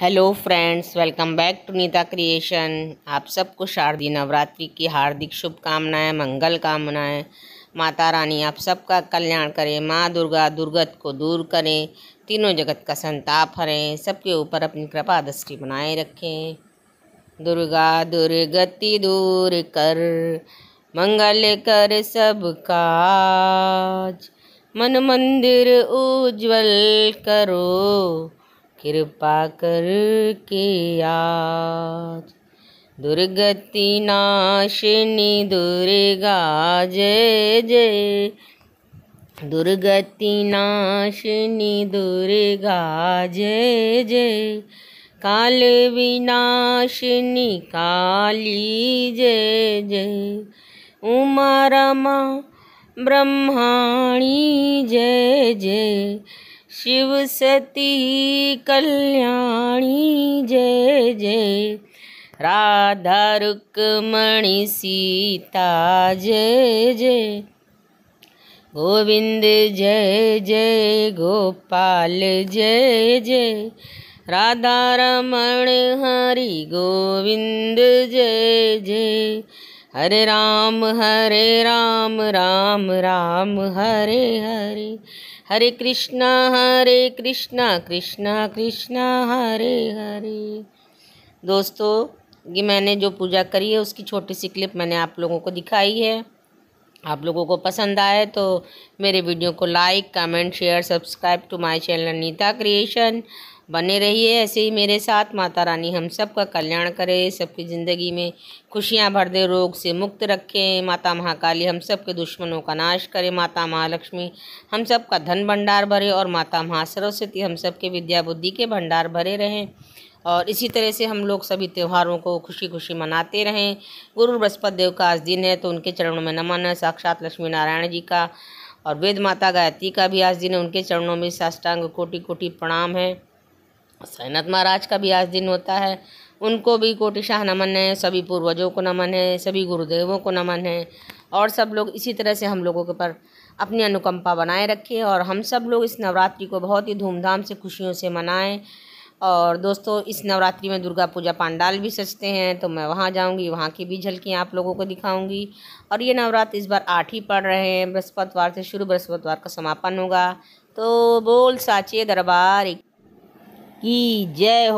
hello friends welcome back to Neeta creation आप सबको शारदीय नवरात्रि की हार्दिक शुभकामनाएं मंगल कामनाएं माता रानी आप सबका कल्याण करें माँ दुर्गा दुर्गत को दूर करें तीनों जगत का संताप हरें सबके ऊपर अपनी कृपा दृष्टि बनाए रखें दुर्गा दुर्गति दूर कर मंगल कर सब काज मन मंदिर उज्जवल करो कृपा कर के आज दुर्गति नाशिनी दुर्गा जय जय दुर्गति नाशिनी दुर्गा जय जय काल विनाशिनी काली जय जय उमा रमा ब्रह्माणी जय जय शिव सती कल्याणी जय जय राधा रुक्मणि सीता जय जय गोविंद जय जय गोपाल जय जय राधा रमण हरि गोविंद जय जय हरे राम हरे राम राम राम हरे हरे हरे कृष्णा हरे कृष्णा कृष्णा कृष्णा हरे हरे दोस्तों ये मैंने जो पूजा करी है उसकी छोटी सी क्लिप मैंने आप लोगों को दिखाई है आप लोगों को पसंद आए तो मेरे वीडियो को like comment share subscribe to my channel Neeta creation बने रहिए ऐसे ही मेरे साथ माता रानी हम सब का कल्याण करे सबकी ज़िंदगी में खुशियाँ भर दे रोग से मुक्त रखे माता महाकाली हम सब के दुश्मनों का नाश करे माता महालक्ष्मी हम सब का धन भंडार भरे और माता महासरस्वती हम सब के विद्या बुद्धि के भंडार भरे रहें और इसी तरह से हम लोग सभी त्योहारों को खुशी खुशी मनाते रहें गुरु बृहस्पत देव का आज दिन है तो उनके चरणों में नमन है साक्षात लक्ष्मी नारायण जी का और वेद माता गायत्री का भी आज दिन है उनके चरणों में साष्टांग कोटि कोटि प्रणाम है सैनत महाराज का भी आज दिन होता है उनको भी कोटि शाह नमन है सभी पूर्वजों को नमन है सभी गुरुदेवों को नमन है और सब लोग इसी तरह से हम लोगों के पर अपनी अनुकंपा बनाए रखें और हम सब लोग इस नवरात्रि को बहुत ही धूमधाम से खुशियों से मनाएं और दोस्तों इस नवरात्रि में दुर्गा पूजा पांडाल भी सजते हैं तो मैं वहाँ जाऊँगी वहाँ की भी झलकियाँ आप लोगों को दिखाऊँगी और ये नवरात्र इस बार आठ ही पड़ रहे हैं बृहस्पतिवार से शुरू बृहस्पतिवार का समापन होगा तो बोल साचे दरबार की जय हो